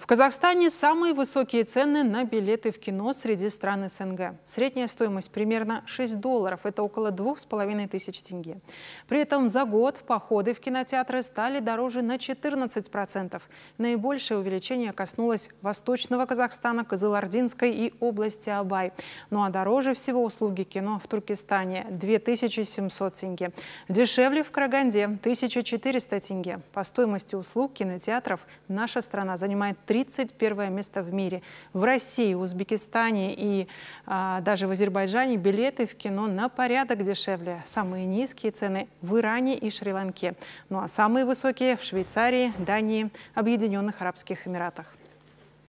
В Казахстане самые высокие цены на билеты в кино среди стран СНГ. Средняя стоимость примерно 6 долларов, это около 2,5 тысяч тенге. При этом за год походы в кинотеатры стали дороже на 14%. Наибольшее увеличение коснулось Восточного Казахстана, Казалардинской и области Абай. Ну а дороже всего услуги кино в Туркестане – 2700 тенге. Дешевле в Караганде – 1400 тенге. По стоимости услуг кинотеатров наша страна занимает 31 место в мире. В России, Узбекистане и а, даже в Азербайджане билеты в кино на порядок дешевле. Самые низкие цены в Иране и Шри-Ланке. Ну а самые высокие в Швейцарии, Дании, Объединенных Арабских Эмиратах.